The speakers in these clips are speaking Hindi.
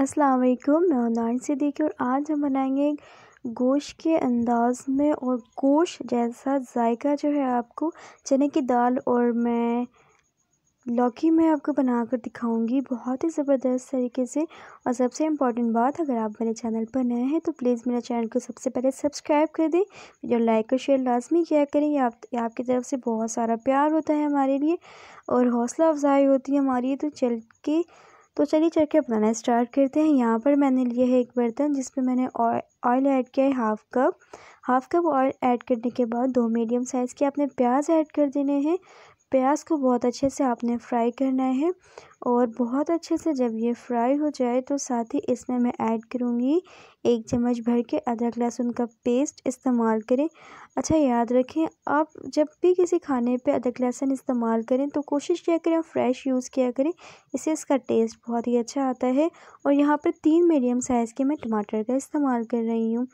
अस्सलाम वालेकुम मैं नाइन से देखिए और आज हम बनाएंगे गोश्त के अंदाज में और गोश्त जैसा जायका जो है आपको चने की दाल और मैं लौकी मैं आपको बनाकर दिखाऊंगी बहुत ही ज़बरदस्त तरीके से और सबसे इम्पॉर्टेंट बात अगर आप मेरे चैनल पर नए हैं तो प्लीज़ मेरे चैनल को सबसे पहले सब्सक्राइब कर दें जो लाइक और शेयर लाजमी किया करें आप आपकी तरफ से बहुत सारा प्यार होता है हमारे लिए और हौसला अफजाई होती है हमारी तो चल के तो चलिए के बनाना स्टार्ट करते हैं यहाँ पर मैंने लिया है एक बर्तन जिसमें मैंने ऑयल ऐड किया है half cup half cup oil add करने के बाद दो मीडियम साइज़ के आपने प्याज ऐड कर देने हैं प्याज को बहुत अच्छे से आपने फ्राई करना है और बहुत अच्छे से जब ये फ्राई हो जाए तो साथ ही इसमें मैं ऐड करूँगी एक चम्मच भर के अदरक लहसुन का पेस्ट इस्तेमाल करें अच्छा याद रखें आप जब भी किसी खाने पे अदरक लहसुन इस्तेमाल करें तो कोशिश किया करें फ्रेश यूज़ किया करें इससे इसका टेस्ट बहुत ही अच्छा आता है और यहाँ पर तीन मीडियम साइज़ के मैं टमाटर का इस्तेमाल कर रही हूँ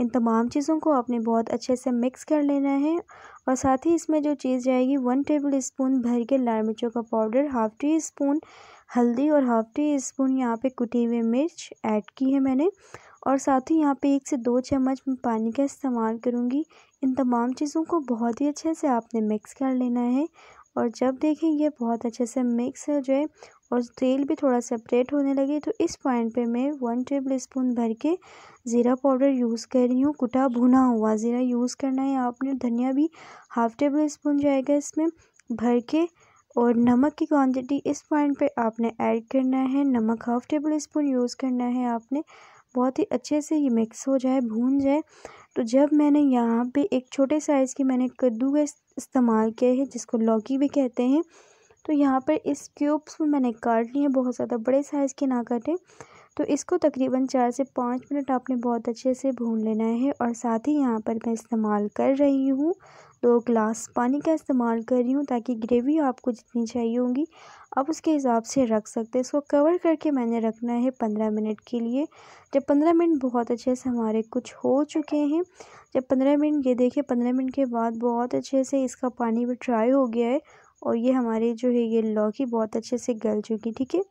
इन तमाम चीज़ों को आपने बहुत अच्छे से मिक्स कर लेना है और साथ ही इसमें जो चीज़ जाएगी वन टेबल स्पून भर के लाल मिर्चों का पाउडर हाफ़ टी स्पून हल्दी और हाफ़ टी स्पून यहाँ पे कुटी हुई मिर्च ऐड की है मैंने और साथ ही यहाँ पे एक से दो चम्मच पानी का इस्तेमाल करूँगी इन तमाम चीज़ों को बहुत ही अच्छे से आपने मिक्स कर लेना है और जब देखें ये बहुत अच्छे से मिक्स हो जाए और तेल भी थोड़ा सेपरेट होने लगे तो इस पॉइंट पे मैं वन टेबल स्पून भर के ज़ीरा पाउडर यूज़ कर रही हूँ कुटा भुना हुआ ज़ीरा यूज़ करना है आपने धनिया भी हाफ़ टेबल स्पून जाएगा इसमें भर के और नमक की क्वांटिटी इस पॉइंट पे आपने ऐड करना है नमक हाफ़ टेबल स्पून यूज़ करना है आपने बहुत ही अच्छे से ये मिक्स हो जाए भून जाए तो जब मैंने यहाँ पे एक छोटे साइज़ की मैंने कद्दू का इस्तेमाल किया है जिसको लौकी भी कहते हैं तो यहाँ पर इस क्यूब्स में मैंने काट लिए हैं बहुत ज़्यादा बड़े साइज़ के ना काटें तो इसको तकरीबन चार से पाँच मिनट आपने बहुत अच्छे से भून लेना है और साथ ही यहाँ पर मैं इस्तेमाल कर रही हूँ दो ग्लास पानी का इस्तेमाल कर रही हूँ ताकि ग्रेवी आपको जितनी चाहिए होगी आप उसके हिसाब से रख सकते हैं इसको कवर करके मैंने रखना है पंद्रह मिनट के लिए जब पंद्रह मिनट बहुत अच्छे से हमारे कुछ हो चुके हैं जब पंद्रह मिनट ये देखिए पंद्रह मिनट के बाद बहुत अच्छे से इसका पानी भी ड्राई हो गया है और ये हमारी जो है ये लौकी बहुत अच्छे से गल चुकी ठीक है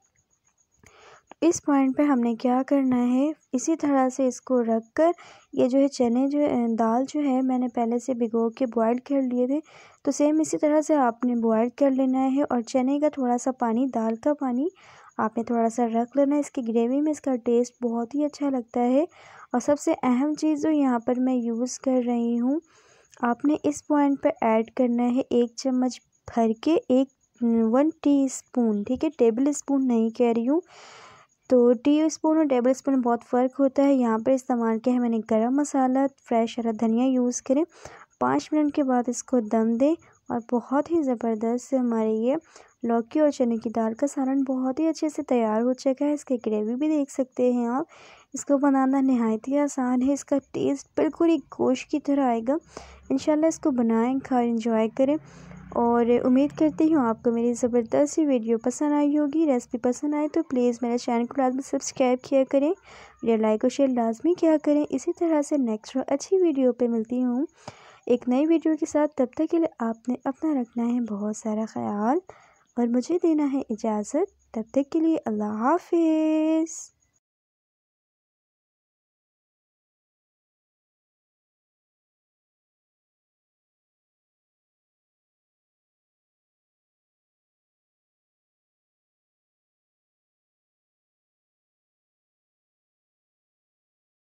तो इस पॉइंट पे हमने क्या करना है इसी तरह से इसको रख कर ये जो है चने जो है अं, दाल जो है मैंने पहले से भिगो के बॉयल कर लिए थे तो सेम इसी तरह से आपने बॉयल कर लेना है और चने का थोड़ा सा पानी दाल का पानी आपने थोड़ा सा रख लेना है इसकी ग्रेवी में इसका टेस्ट बहुत ही अच्छा लगता है और सबसे अहम चीज़ जो यहाँ पर मैं यूज़ कर रही हूँ आपने इस पॉइंट पर ऐड करना है एक चम्मच भर के एक वन टीस्पून ठीक है टेबल स्पून नहीं कह रही हूँ तो टी स्पून और टेबल स्पून बहुत फ़र्क होता है यहाँ पर इस्तेमाल किया है मैंने गरम मसाला फ्रेश हरा धनिया यूज़ करें पाँच मिनट के बाद इसको दम दें और बहुत ही ज़बरदस्त हमारे ये लौकी और चने की दाल का सालन बहुत ही अच्छे से तैयार हो चुका है इसकी ग्रेवी भी देख सकते हैं आप इसको बनाना नहायत ही आसान है इसका टेस्ट बिल्कुल ही गोश्त की तरह आएगा इन इसको बनाएं खाएं इंजॉय करें और उम्मीद करती हूँ आपको मेरी ज़बरदस्त सी वीडियो पसंद आई होगी रेसिपी पसंद आए तो प्लीज़ मेरे चैनल को लाजमी सब्सक्राइब किया करें या लाइक और शेयर लाजमी किया करें इसी तरह से नेक्स्ट और अच्छी वीडियो पे मिलती हूँ एक नई वीडियो के साथ तब तक के लिए आपने अपना रखना है बहुत सारा ख्याल और मुझे देना है इजाज़त तब तक के लिए अल्लाह हाफिज़